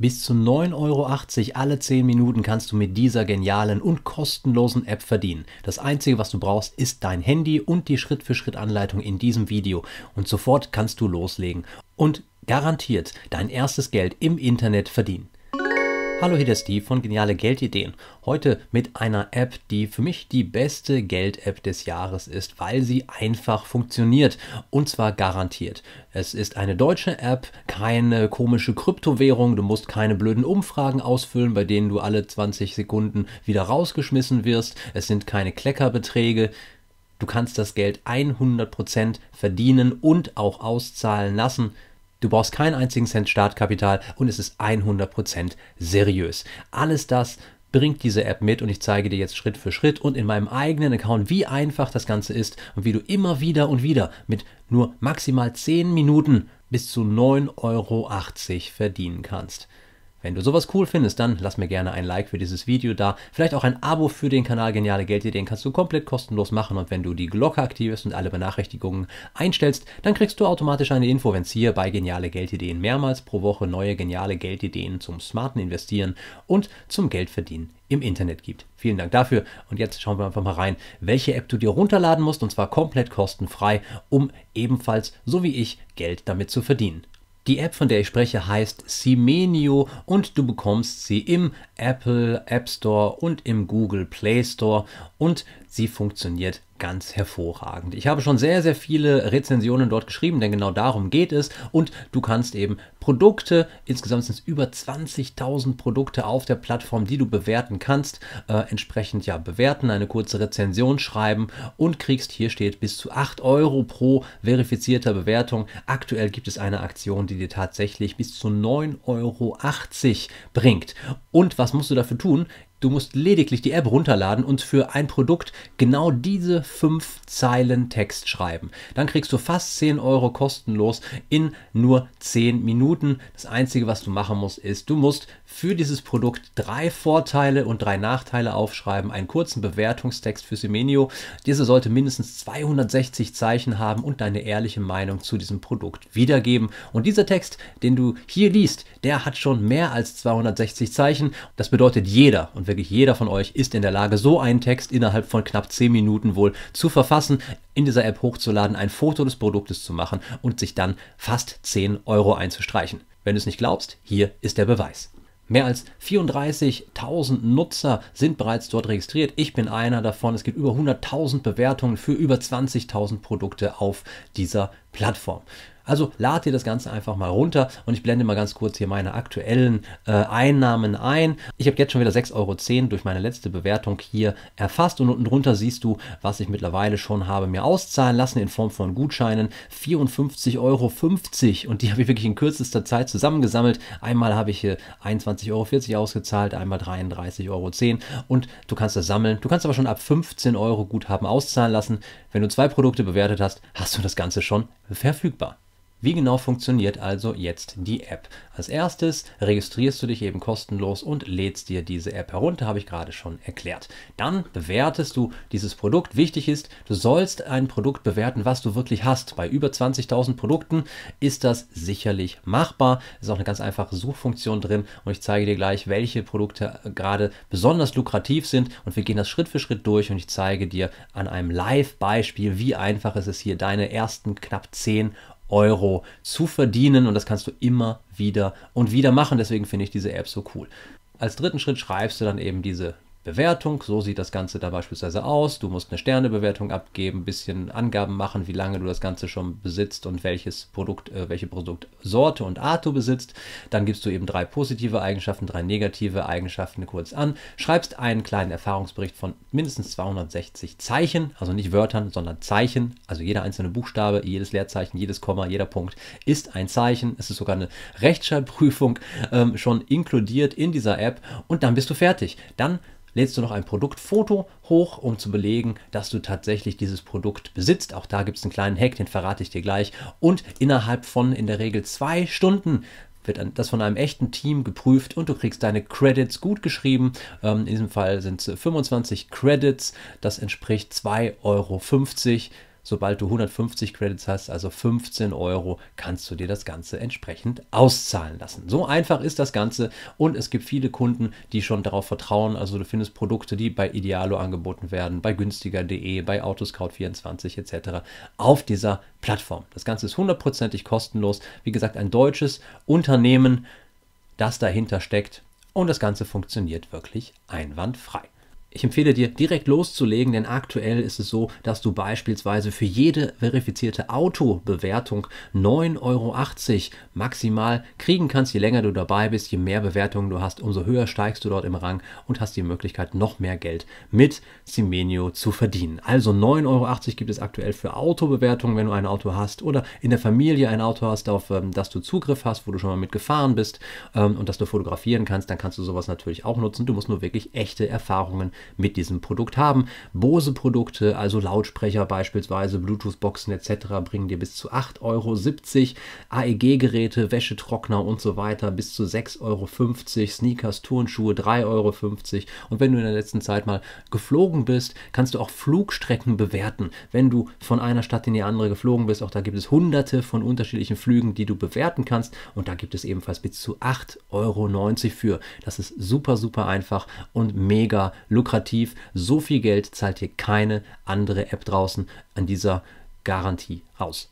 Bis zu 9,80 Euro alle 10 Minuten kannst du mit dieser genialen und kostenlosen App verdienen. Das Einzige, was du brauchst, ist dein Handy und die Schritt-für-Schritt-Anleitung in diesem Video. Und sofort kannst du loslegen und garantiert dein erstes Geld im Internet verdienen. Hallo, hier der Steve von Geniale Geldideen. Heute mit einer App, die für mich die beste Geld-App des Jahres ist, weil sie einfach funktioniert und zwar garantiert. Es ist eine deutsche App, keine komische Kryptowährung, du musst keine blöden Umfragen ausfüllen, bei denen du alle 20 Sekunden wieder rausgeschmissen wirst. Es sind keine Kleckerbeträge. Du kannst das Geld 100% verdienen und auch auszahlen lassen. Du brauchst keinen einzigen Cent Startkapital und es ist 100% seriös. Alles das bringt diese App mit und ich zeige dir jetzt Schritt für Schritt und in meinem eigenen Account, wie einfach das Ganze ist und wie du immer wieder und wieder mit nur maximal 10 Minuten bis zu 9,80 Euro verdienen kannst. Wenn du sowas cool findest, dann lass mir gerne ein Like für dieses Video da, vielleicht auch ein Abo für den Kanal Geniale Geldideen kannst du komplett kostenlos machen und wenn du die Glocke aktivierst und alle Benachrichtigungen einstellst, dann kriegst du automatisch eine Info, wenn es hier bei Geniale Geldideen mehrmals pro Woche neue geniale Geldideen zum smarten Investieren und zum Geldverdienen im Internet gibt. Vielen Dank dafür und jetzt schauen wir einfach mal rein, welche App du dir runterladen musst und zwar komplett kostenfrei, um ebenfalls, so wie ich, Geld damit zu verdienen. Die App, von der ich spreche, heißt Simenio und du bekommst sie im Apple App Store und im Google Play Store und Sie funktioniert ganz hervorragend. Ich habe schon sehr, sehr viele Rezensionen dort geschrieben, denn genau darum geht es. Und du kannst eben Produkte, insgesamt sind es über 20.000 Produkte auf der Plattform, die du bewerten kannst, äh, entsprechend ja bewerten, eine kurze Rezension schreiben und kriegst, hier steht, bis zu 8 Euro pro verifizierter Bewertung. Aktuell gibt es eine Aktion, die dir tatsächlich bis zu 9,80 Euro bringt. Und was musst du dafür tun? Du musst lediglich die App runterladen und für ein Produkt genau diese fünf Zeilen Text schreiben. Dann kriegst du fast 10 Euro kostenlos in nur 10 Minuten. Das Einzige, was du machen musst, ist, du musst für dieses Produkt drei Vorteile und drei Nachteile aufschreiben, einen kurzen Bewertungstext für Semenio. Diese sollte mindestens 260 Zeichen haben und deine ehrliche Meinung zu diesem Produkt wiedergeben. Und dieser Text, den du hier liest, der hat schon mehr als 260 Zeichen. Das bedeutet jeder. Und wirklich jeder von euch ist in der Lage, so einen Text innerhalb von knapp 10 Minuten wohl zu verfassen, in dieser App hochzuladen, ein Foto des Produktes zu machen und sich dann fast 10 Euro einzustreichen. Wenn du es nicht glaubst, hier ist der Beweis. Mehr als 34.000 Nutzer sind bereits dort registriert. Ich bin einer davon. Es gibt über 100.000 Bewertungen für über 20.000 Produkte auf dieser Plattform. Also lad dir das Ganze einfach mal runter und ich blende mal ganz kurz hier meine aktuellen äh, Einnahmen ein. Ich habe jetzt schon wieder 6,10 Euro durch meine letzte Bewertung hier erfasst und unten drunter siehst du, was ich mittlerweile schon habe mir auszahlen lassen in Form von Gutscheinen. 54,50 Euro und die habe ich wirklich in kürzester Zeit zusammengesammelt. Einmal habe ich hier 21,40 Euro ausgezahlt, einmal 33,10 Euro und du kannst das sammeln. Du kannst aber schon ab 15 Euro Guthaben auszahlen lassen. Wenn du zwei Produkte bewertet hast, hast du das Ganze schon verfügbar. Wie genau funktioniert also jetzt die App? Als erstes registrierst du dich eben kostenlos und lädst dir diese App herunter, habe ich gerade schon erklärt. Dann bewertest du dieses Produkt. Wichtig ist, du sollst ein Produkt bewerten, was du wirklich hast. Bei über 20.000 Produkten ist das sicherlich machbar. Es ist auch eine ganz einfache Suchfunktion drin und ich zeige dir gleich, welche Produkte gerade besonders lukrativ sind und wir gehen das Schritt für Schritt durch und ich zeige dir an einem Live-Beispiel, wie einfach es ist, hier deine ersten knapp 10 Euro zu verdienen und das kannst du immer wieder und wieder machen. Deswegen finde ich diese App so cool. Als dritten Schritt schreibst du dann eben diese Bewertung. So sieht das Ganze da beispielsweise aus. Du musst eine Sternebewertung abgeben, ein bisschen Angaben machen, wie lange du das Ganze schon besitzt und welches Produkt, äh, welche Produktsorte und Art du besitzt. Dann gibst du eben drei positive Eigenschaften, drei negative Eigenschaften kurz an, schreibst einen kleinen Erfahrungsbericht von mindestens 260 Zeichen, also nicht Wörtern, sondern Zeichen. Also jeder einzelne Buchstabe, jedes Leerzeichen, jedes Komma, jeder Punkt ist ein Zeichen. Es ist sogar eine Rechtschreibprüfung ähm, schon inkludiert in dieser App und dann bist du fertig. Dann lädst du noch ein Produktfoto hoch, um zu belegen, dass du tatsächlich dieses Produkt besitzt. Auch da gibt es einen kleinen Hack, den verrate ich dir gleich. Und innerhalb von in der Regel zwei Stunden wird das von einem echten Team geprüft und du kriegst deine Credits gut geschrieben. Ähm, in diesem Fall sind es 25 Credits, das entspricht 2,50 Euro sobald du 150 Credits hast, also 15 Euro, kannst du dir das Ganze entsprechend auszahlen lassen. So einfach ist das Ganze und es gibt viele Kunden, die schon darauf vertrauen. Also du findest Produkte, die bei Idealo angeboten werden, bei günstiger.de, bei Autoscout24 etc. auf dieser Plattform. Das Ganze ist hundertprozentig kostenlos. Wie gesagt, ein deutsches Unternehmen, das dahinter steckt und das Ganze funktioniert wirklich einwandfrei. Ich empfehle dir, direkt loszulegen, denn aktuell ist es so, dass du beispielsweise für jede verifizierte Autobewertung 9,80 Euro maximal kriegen kannst. Je länger du dabei bist, je mehr Bewertungen du hast, umso höher steigst du dort im Rang und hast die Möglichkeit, noch mehr Geld mit Simenio zu verdienen. Also 9,80 Euro gibt es aktuell für Autobewertungen, wenn du ein Auto hast oder in der Familie ein Auto hast, auf ähm, das du Zugriff hast, wo du schon mal mit gefahren bist ähm, und das du fotografieren kannst, dann kannst du sowas natürlich auch nutzen. Du musst nur wirklich echte Erfahrungen mit diesem Produkt haben. Bose Produkte, also Lautsprecher beispielsweise, Bluetooth-Boxen etc. bringen dir bis zu 8,70 Euro. AEG-Geräte, Wäschetrockner und so weiter bis zu 6,50 Euro. Sneakers, Turnschuhe 3,50 Euro. Und wenn du in der letzten Zeit mal geflogen bist, kannst du auch Flugstrecken bewerten. Wenn du von einer Stadt in die andere geflogen bist, auch da gibt es hunderte von unterschiedlichen Flügen, die du bewerten kannst. Und da gibt es ebenfalls bis zu 8,90 Euro für. Das ist super, super einfach und mega lukrativ lukrativ. So viel Geld zahlt hier keine andere App draußen an dieser Garantie aus.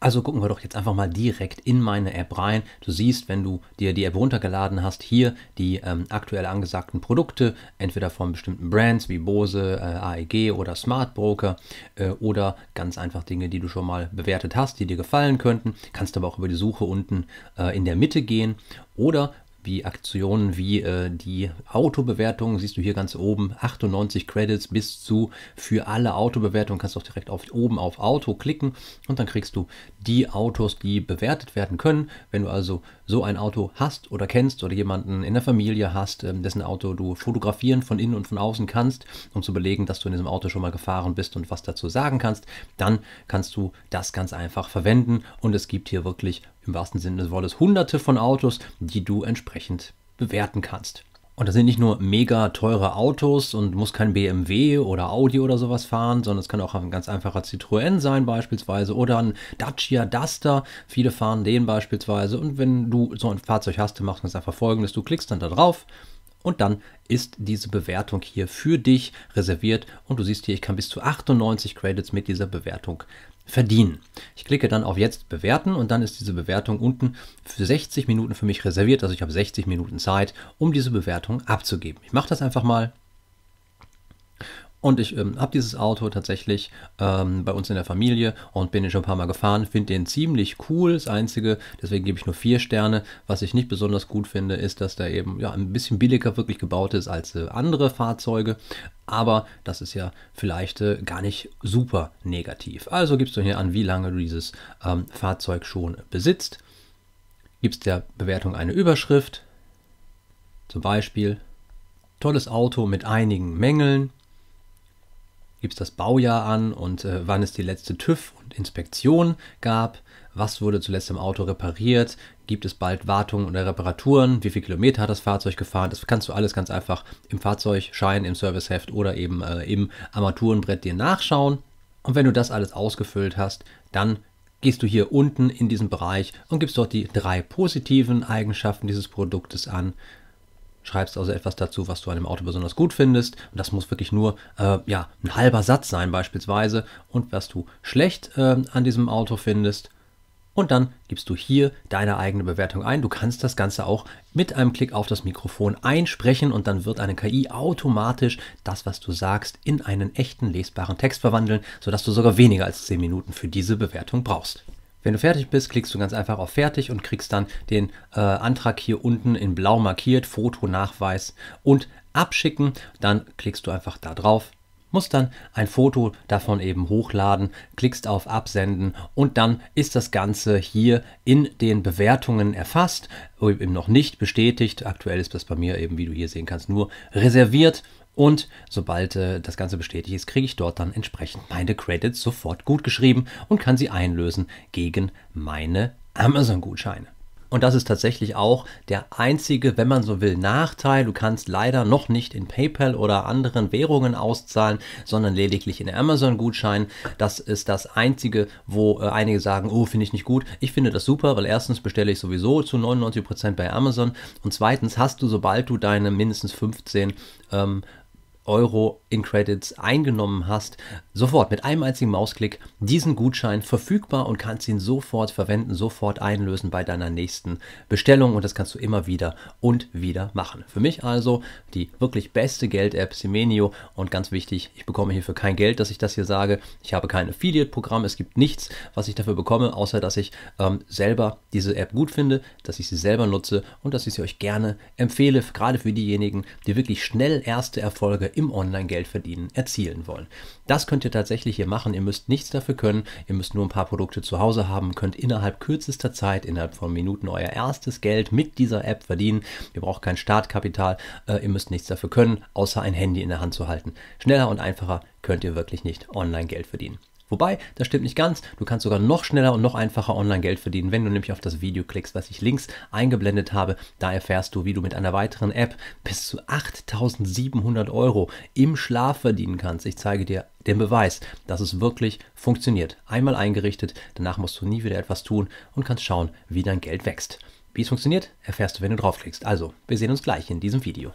Also gucken wir doch jetzt einfach mal direkt in meine App rein. Du siehst, wenn du dir die App runtergeladen hast, hier die ähm, aktuell angesagten Produkte, entweder von bestimmten Brands wie Bose, äh, AEG oder Smart Broker äh, oder ganz einfach Dinge, die du schon mal bewertet hast, die dir gefallen könnten. Kannst aber auch über die Suche unten äh, in der Mitte gehen oder wie Aktionen wie äh, die Autobewertung, siehst du hier ganz oben, 98 Credits bis zu für alle Autobewertungen, kannst du auch direkt auf, oben auf Auto klicken und dann kriegst du die Autos, die bewertet werden können. Wenn du also so ein Auto hast oder kennst oder jemanden in der Familie hast, äh, dessen Auto du fotografieren von innen und von außen kannst, um zu belegen, dass du in diesem Auto schon mal gefahren bist und was dazu sagen kannst, dann kannst du das ganz einfach verwenden und es gibt hier wirklich im wahrsten Sinne des Wortes hunderte von Autos, die du entsprechend bewerten kannst. Und das sind nicht nur mega teure Autos und muss kein BMW oder Audi oder sowas fahren, sondern es kann auch ein ganz einfacher Citroën sein beispielsweise oder ein Dacia Duster. Viele fahren den beispielsweise und wenn du so ein Fahrzeug hast, dann machst du das einfach folgendes. Du klickst dann da drauf und dann ist diese Bewertung hier für dich reserviert und du siehst hier, ich kann bis zu 98 Credits mit dieser Bewertung verdienen. Ich klicke dann auf jetzt bewerten und dann ist diese Bewertung unten für 60 Minuten für mich reserviert. Also ich habe 60 Minuten Zeit, um diese Bewertung abzugeben. Ich mache das einfach mal. Und ich ähm, habe dieses Auto tatsächlich ähm, bei uns in der Familie und bin ihn schon ein paar Mal gefahren, finde den ziemlich cool. Das Einzige, deswegen gebe ich nur vier Sterne. Was ich nicht besonders gut finde, ist, dass der eben ja, ein bisschen billiger wirklich gebaut ist als äh, andere Fahrzeuge. Aber das ist ja vielleicht äh, gar nicht super negativ. Also gibst du hier an, wie lange du dieses ähm, Fahrzeug schon besitzt. Gibst der Bewertung eine Überschrift, zum Beispiel tolles Auto mit einigen Mängeln gibst das Baujahr an und äh, wann es die letzte TÜV und Inspektion gab, was wurde zuletzt im Auto repariert, gibt es bald Wartungen oder Reparaturen, wie viele Kilometer hat das Fahrzeug gefahren, das kannst du alles ganz einfach im Fahrzeugschein, im Serviceheft oder eben äh, im Armaturenbrett dir nachschauen. Und wenn du das alles ausgefüllt hast, dann gehst du hier unten in diesen Bereich und gibst dort die drei positiven Eigenschaften dieses Produktes an schreibst also etwas dazu, was du an dem Auto besonders gut findest. Und das muss wirklich nur äh, ja, ein halber Satz sein beispielsweise. Und was du schlecht äh, an diesem Auto findest. Und dann gibst du hier deine eigene Bewertung ein. Du kannst das Ganze auch mit einem Klick auf das Mikrofon einsprechen und dann wird eine KI automatisch das, was du sagst, in einen echten lesbaren Text verwandeln, sodass du sogar weniger als 10 Minuten für diese Bewertung brauchst. Wenn du fertig bist, klickst du ganz einfach auf Fertig und kriegst dann den äh, Antrag hier unten in blau markiert, Foto, Nachweis und Abschicken. Dann klickst du einfach da drauf, musst dann ein Foto davon eben hochladen, klickst auf Absenden und dann ist das Ganze hier in den Bewertungen erfasst, äh, eben noch nicht bestätigt. Aktuell ist das bei mir eben, wie du hier sehen kannst, nur reserviert. Und sobald äh, das Ganze bestätigt ist, kriege ich dort dann entsprechend meine Credits sofort gut geschrieben und kann sie einlösen gegen meine Amazon-Gutscheine. Und das ist tatsächlich auch der einzige, wenn man so will, Nachteil. Du kannst leider noch nicht in PayPal oder anderen Währungen auszahlen, sondern lediglich in Amazon-Gutscheinen. Das ist das einzige, wo äh, einige sagen, oh, finde ich nicht gut. Ich finde das super, weil erstens bestelle ich sowieso zu 99% bei Amazon und zweitens hast du, sobald du deine mindestens 15 ähm, Euro in Credits eingenommen hast, sofort mit einem einzigen Mausklick diesen Gutschein verfügbar und kannst ihn sofort verwenden, sofort einlösen bei deiner nächsten Bestellung und das kannst du immer wieder und wieder machen. Für mich also die wirklich beste Geld-App Semenio und ganz wichtig, ich bekomme hierfür kein Geld, dass ich das hier sage. Ich habe kein Affiliate-Programm, es gibt nichts, was ich dafür bekomme, außer dass ich ähm, selber diese App gut finde, dass ich sie selber nutze und dass ich sie euch gerne empfehle, gerade für diejenigen, die wirklich schnell erste Erfolge im Online-Geld verdienen erzielen wollen. Das könnt ihr tatsächlich hier machen. Ihr müsst nichts dafür können. Ihr müsst nur ein paar Produkte zu Hause haben, könnt innerhalb kürzester Zeit, innerhalb von Minuten euer erstes Geld mit dieser App verdienen. Ihr braucht kein Startkapital. Äh, ihr müsst nichts dafür können, außer ein Handy in der Hand zu halten. Schneller und einfacher könnt ihr wirklich nicht online Geld verdienen. Wobei, das stimmt nicht ganz. Du kannst sogar noch schneller und noch einfacher online Geld verdienen, wenn du nämlich auf das Video klickst, was ich links eingeblendet habe. Da erfährst du, wie du mit einer weiteren App bis zu 8700 Euro im Schlaf verdienen kannst. Ich zeige dir den Beweis, dass es wirklich funktioniert. Einmal eingerichtet, danach musst du nie wieder etwas tun und kannst schauen, wie dein Geld wächst. Wie es funktioniert, erfährst du, wenn du draufklickst. Also, wir sehen uns gleich in diesem Video.